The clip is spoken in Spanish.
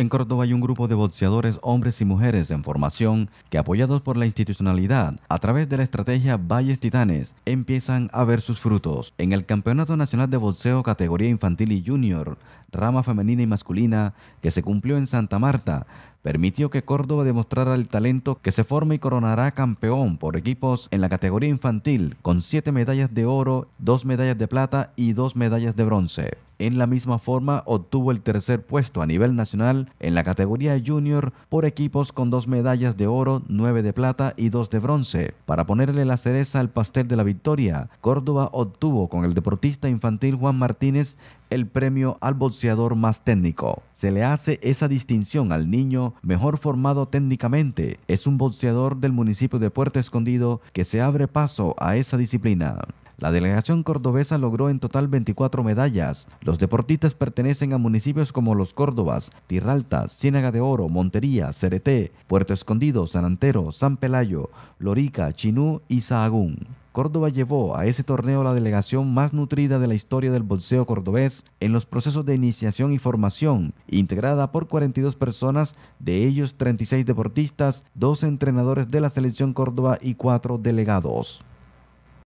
En Córdoba hay un grupo de boxeadores, hombres y mujeres en formación que apoyados por la institucionalidad a través de la estrategia Valles Titanes empiezan a ver sus frutos. En el Campeonato Nacional de Boxeo categoría infantil y junior, rama femenina y masculina, que se cumplió en Santa Marta, permitió que Córdoba demostrara el talento que se forma y coronará campeón por equipos en la categoría infantil con siete medallas de oro, dos medallas de plata y dos medallas de bronce. En la misma forma, obtuvo el tercer puesto a nivel nacional en la categoría junior por equipos con dos medallas de oro, nueve de plata y dos de bronce. Para ponerle la cereza al pastel de la victoria, Córdoba obtuvo con el deportista infantil Juan Martínez el premio al boxeador más técnico. Se le hace esa distinción al niño mejor formado técnicamente. Es un boxeador del municipio de Puerto Escondido que se abre paso a esa disciplina. La delegación cordobesa logró en total 24 medallas. Los deportistas pertenecen a municipios como Los Córdobas, Tirralta, Ciénaga de Oro, Montería, Cereté, Puerto Escondido, San Antero, San Pelayo, Lorica, Chinú y Sahagún. Córdoba llevó a ese torneo la delegación más nutrida de la historia del bolseo cordobés en los procesos de iniciación y formación, integrada por 42 personas, de ellos 36 deportistas, dos entrenadores de la selección Córdoba y cuatro delegados.